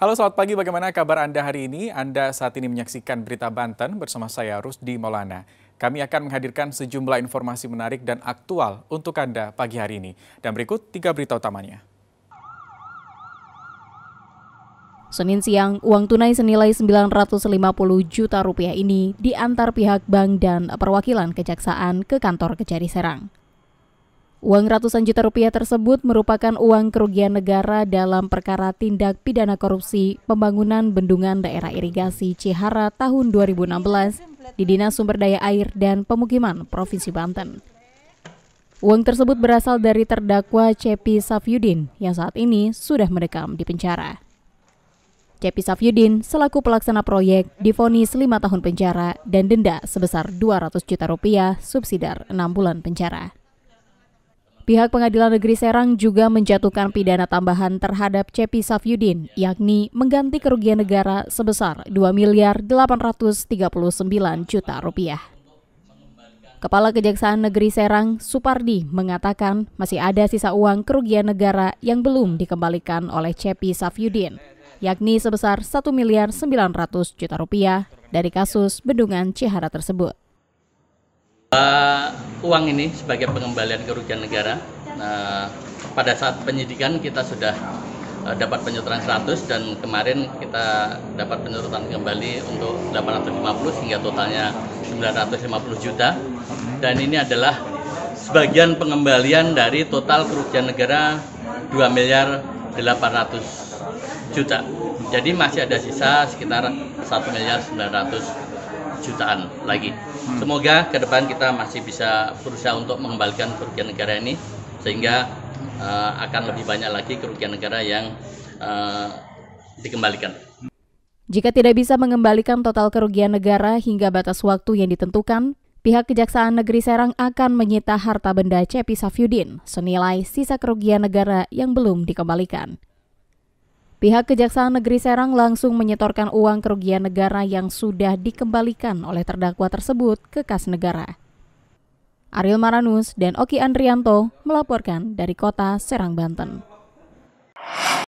Halo selamat pagi, bagaimana kabar Anda hari ini? Anda saat ini menyaksikan berita Banten bersama saya Rusdi Maulana. Kami akan menghadirkan sejumlah informasi menarik dan aktual untuk Anda pagi hari ini. Dan berikut tiga berita utamanya. Senin siang, uang tunai senilai 950 juta rupiah ini diantar pihak bank dan perwakilan kejaksaan ke kantor Kejari Serang. Uang ratusan juta rupiah tersebut merupakan uang kerugian negara dalam perkara tindak pidana korupsi pembangunan bendungan daerah irigasi Cihara tahun 2016 di Dinas Sumber Daya Air dan Pemukiman Provinsi Banten. Uang tersebut berasal dari terdakwa Cepi Safyudin yang saat ini sudah mendekam di penjara. Cepi Safyudin selaku pelaksana proyek difonis 5 tahun penjara dan denda sebesar 200 juta rupiah subsidiar 6 bulan penjara. Pihak Pengadilan Negeri Serang juga menjatuhkan pidana tambahan terhadap Cepi Safyudin, yakni mengganti kerugian negara sebesar 2 miliar 839 juta rupiah. Kepala Kejaksaan Negeri Serang, Supardi, mengatakan masih ada sisa uang kerugian negara yang belum dikembalikan oleh Cepi Safyudin, yakni sebesar 1 miliar 900 juta rupiah dari kasus bendungan Cihara tersebut. Uh, uang ini sebagai pengembalian kerugian negara. Uh, pada saat penyidikan kita sudah uh, dapat penyetoran 100 dan kemarin kita dapat penyetoran kembali untuk 850 hingga totalnya 950 juta. Dan ini adalah sebagian pengembalian dari total kerugian negara 2 miliar 800 juta. Jadi masih ada sisa sekitar 1 miliar 900 juta jutaan lagi. Hmm. Semoga ke depan kita masih bisa berusaha untuk mengembalikan kerugian negara ini sehingga uh, akan lebih banyak lagi kerugian negara yang uh, dikembalikan. Jika tidak bisa mengembalikan total kerugian negara hingga batas waktu yang ditentukan, pihak Kejaksaan Negeri Serang akan menyita harta benda Cepi Safyudin senilai sisa kerugian negara yang belum dikembalikan. Pihak Kejaksaan Negeri Serang langsung menyetorkan uang kerugian negara yang sudah dikembalikan oleh terdakwa tersebut ke kas negara. Ariel Maranus dan Oki Andrianto melaporkan dari kota Serang, Banten.